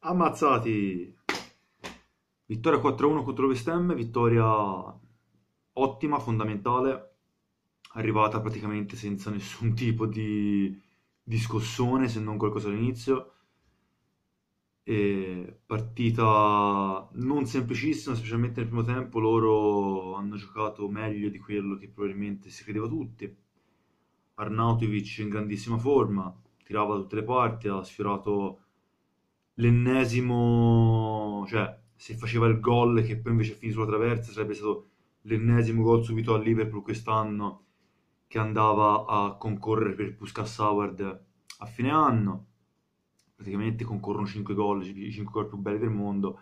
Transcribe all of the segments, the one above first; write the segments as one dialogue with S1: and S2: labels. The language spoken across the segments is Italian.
S1: Ammazzati! Vittoria 4-1 contro West Ham, vittoria ottima, fondamentale, arrivata praticamente senza nessun tipo di, di scossone, se non qualcosa all'inizio. partita non semplicissima, specialmente nel primo tempo loro hanno giocato meglio di quello che probabilmente si credeva tutti. Arnautovic in grandissima forma, tirava da tutte le parti, ha sfiorato l'ennesimo, cioè se faceva il gol che poi invece finì sulla traversa sarebbe stato l'ennesimo gol subito a Liverpool quest'anno che andava a concorrere per Puskas Howard a fine anno. Praticamente concorrono 5 gol, i 5 gol più belli del mondo.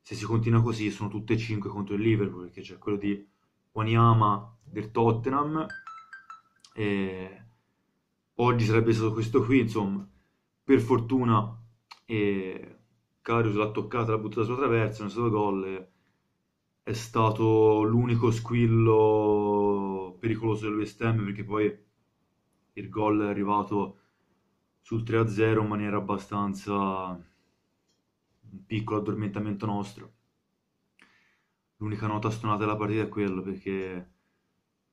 S1: Se si continua così sono tutte e 5 contro il Liverpool, perché c'è quello di Wanyama del Tottenham e oggi sarebbe stato questo qui, insomma. Per fortuna e Carius l'ha toccata, l'ha buttata sulla traversa, non è stato gol, è stato l'unico squillo pericoloso dell'West Ham perché poi il gol è arrivato sul 3-0 in maniera abbastanza un piccolo addormentamento nostro. L'unica nota stonata della partita è quello perché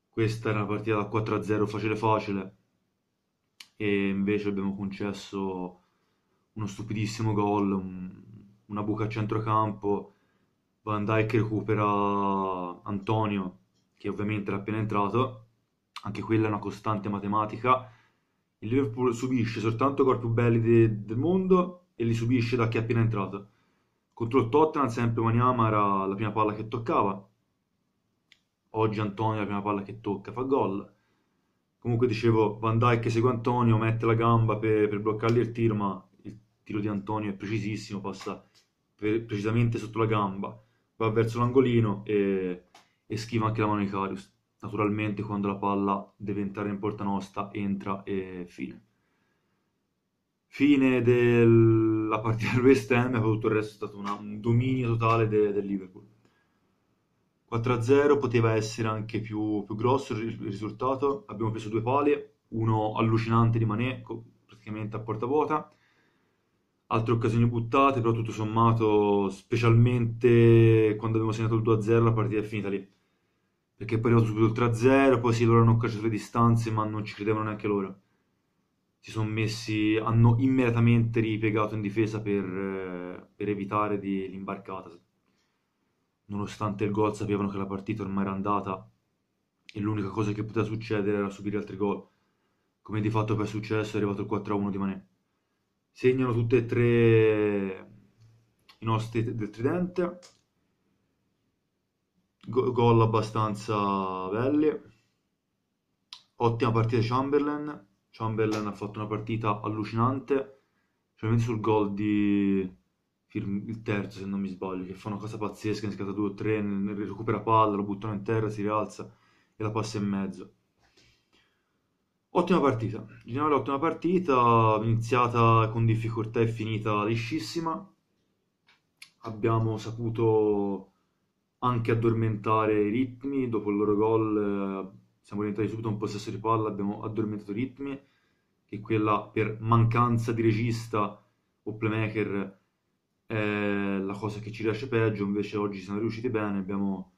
S1: questa era una partita da 4-0 facile facile e invece abbiamo concesso uno stupidissimo gol, un- una buca a centrocampo, Van Dijk recupera Antonio, che ovviamente era appena entrato, anche quella è una costante matematica. Il Liverpool subisce soltanto gol più belli de- del mondo e li subisce da chi è appena entrato. Contro il Tottenham sempre Maniama era la prima palla che toccava, oggi Antonio è la prima palla che tocca, fa gol. Comunque dicevo, Van Dijk segue Antonio, mette la gamba per, per bloccargli il tiro, ma tiro di Antonio è precisissimo, passa per, precisamente sotto la gamba, va verso l'angolino e, e schiva anche la mano di Carius. Naturalmente quando la palla deve entrare in porta nostra entra e fine. Fine della partita del West Ham e tutto il resto è stato una, un dominio totale del de Liverpool. 4-0 poteva essere anche più, più grosso il, il risultato, abbiamo preso due pali, uno allucinante di Mané praticamente a porta vuota altre occasioni buttate, però tutto sommato, specialmente quando abbiamo segnato il 2-0, la partita è finita lì. Perché poi è arrivato subito il 3-0, poi sì, loro hanno cacciato le distanze, ma non ci credevano neanche loro. Si sono messi, hanno immediatamente ripiegato in difesa per, eh, per evitare l'imbarcata. Nonostante il gol sapevano che la partita ormai era andata e l'unica cosa che poteva succedere era subire altri gol. Come di fatto poi è successo, è arrivato il 4-1 di Mané segnano tutte e tre i nostri del tridente gol abbastanza belli ottima partita di Chamberlain Chamberlain ha fatto una partita allucinante specialmente sul gol di il terzo se non mi sbaglio che fa una cosa pazzesca ne scatta 2 3 recupera palla lo buttano in terra si rialza e la passa in mezzo Ottima partita, in generale ottima partita, iniziata con difficoltà e finita liscissima. Abbiamo saputo anche addormentare i ritmi, dopo il loro gol eh, siamo diventati subito un possesso di palla, abbiamo addormentato i ritmi, che quella per mancanza di regista o playmaker è la cosa che ci riesce peggio, invece oggi siamo riusciti bene, abbiamo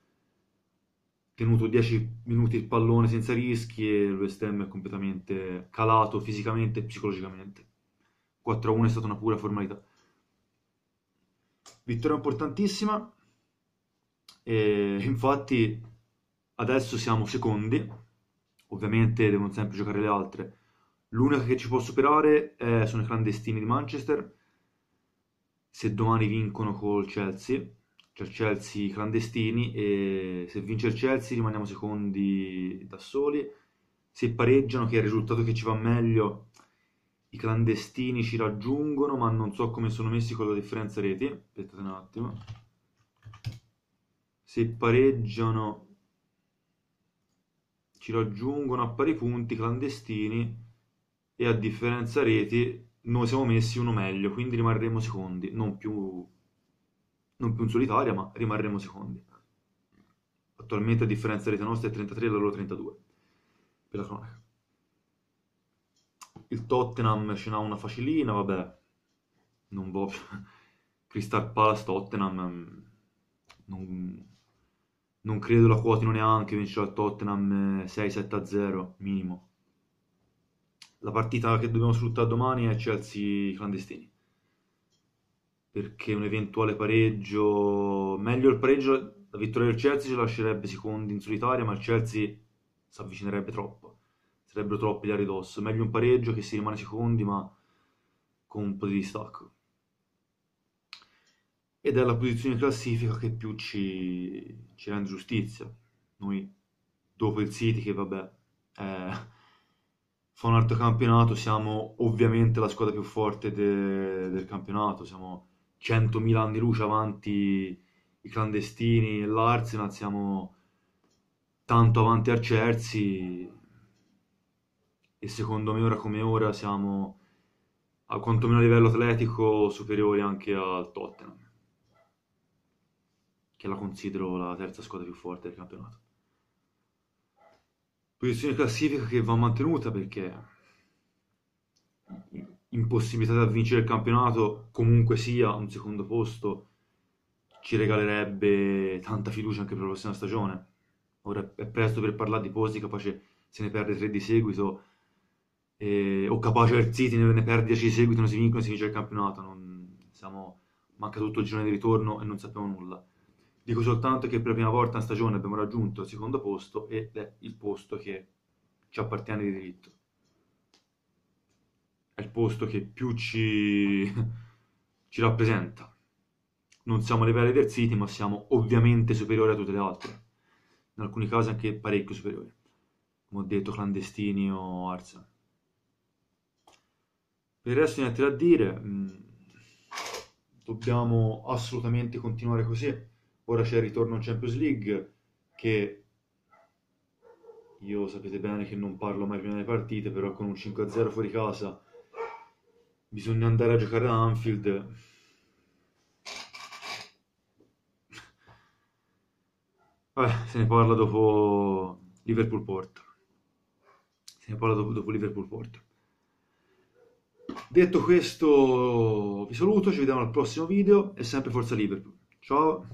S1: tenuto 10 minuti il pallone senza rischi e il West Ham è completamente calato fisicamente e psicologicamente. 4-1 è stata una pura formalità. Vittoria importantissima e infatti adesso siamo secondi, ovviamente devono sempre giocare le altre. L'unica che ci può superare è, sono i clandestini di Manchester. Se domani vincono col Chelsea cioè, il Chelsea clandestini e se vince il Chelsea rimaniamo secondi da soli. Se pareggiano, che è il risultato che ci va meglio, i clandestini ci raggiungono, ma non so come sono messi con la differenza reti. Aspettate un attimo. Se pareggiano, ci raggiungono a pari punti clandestini e a differenza reti noi siamo messi uno meglio, quindi rimarremo secondi, non più non più in solitaria, ma rimarremo secondi. Attualmente a differenza rete nostra è 33 e la loro 32, per la cronaca. Il Tottenham ce n'ha una facilina, vabbè, non voglio... Crystal Palace Tottenham, mm, non, non credo la quotino neanche, vincerà il Tottenham 6-7-0 eh, minimo. La partita che dobbiamo sfruttare domani è Chelsea clandestini perché un eventuale pareggio, meglio il pareggio, la vittoria del Chelsea ci lascerebbe secondi in solitaria, ma il Chelsea si avvicinerebbe troppo, sarebbero troppi gli ridosso, meglio un pareggio che si rimane secondi ma con un po' di distacco. Ed è la posizione classifica che più ci, ci rende giustizia. Noi, dopo il City, che vabbè, eh, fa un altro campionato, siamo ovviamente la squadra più forte de, del campionato, siamo 100.000 anni luce avanti i clandestini e l'Arsenal, siamo tanto avanti al Chelsea e secondo me ora come ora siamo a quantomeno a livello atletico superiori anche al Tottenham che la considero la terza squadra più forte del campionato. Posizione classifica che va mantenuta perché impossibilità di vincere il campionato, comunque sia un secondo posto, ci regalerebbe tanta fiducia anche per la prossima stagione. Ora è presto per parlare di posti, capace se ne perde tre di seguito, eh, o capace per City ne, ne perde 10 di seguito, non si vincono, si vince il campionato. Non, siamo, manca tutto il giorno di ritorno e non sappiamo nulla. Dico soltanto che per la prima volta in stagione abbiamo raggiunto il secondo posto ed è il posto che ci appartiene di diritto è il posto che più ci, ci rappresenta. Non siamo alle pari del City, ma siamo ovviamente superiori a tutte le altre. In alcuni casi anche parecchio superiori. Come ho detto, clandestini o Arsenal. Per il resto niente da dire. Mm. dobbiamo assolutamente continuare così. Ora c'è il ritorno in Champions League che io sapete bene che non parlo mai prima delle partite, però con un 5-0 fuori casa Bisogna andare a giocare a Anfield. Vabbè, se ne parla dopo Liverpool Porto. Se ne parla dopo, dopo Liverpool Porto. Detto questo, vi saluto, ci vediamo al prossimo video e sempre forza Liverpool. Ciao!